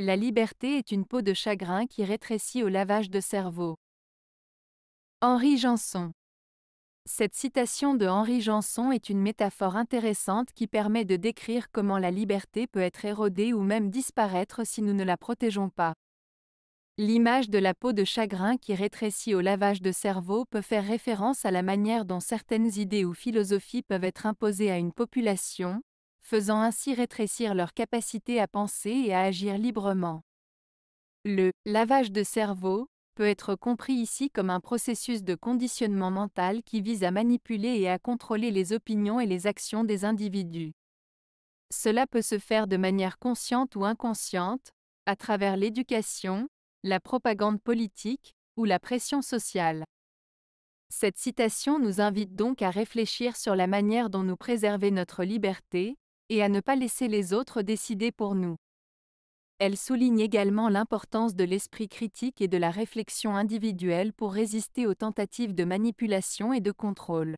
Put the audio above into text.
La liberté est une peau de chagrin qui rétrécit au lavage de cerveau. Henri Janson Cette citation de Henri Janson est une métaphore intéressante qui permet de décrire comment la liberté peut être érodée ou même disparaître si nous ne la protégeons pas. L'image de la peau de chagrin qui rétrécit au lavage de cerveau peut faire référence à la manière dont certaines idées ou philosophies peuvent être imposées à une population, faisant ainsi rétrécir leur capacité à penser et à agir librement. Le lavage de cerveau peut être compris ici comme un processus de conditionnement mental qui vise à manipuler et à contrôler les opinions et les actions des individus. Cela peut se faire de manière consciente ou inconsciente, à travers l'éducation, la propagande politique ou la pression sociale. Cette citation nous invite donc à réfléchir sur la manière dont nous préserver notre liberté, et à ne pas laisser les autres décider pour nous. Elle souligne également l'importance de l'esprit critique et de la réflexion individuelle pour résister aux tentatives de manipulation et de contrôle.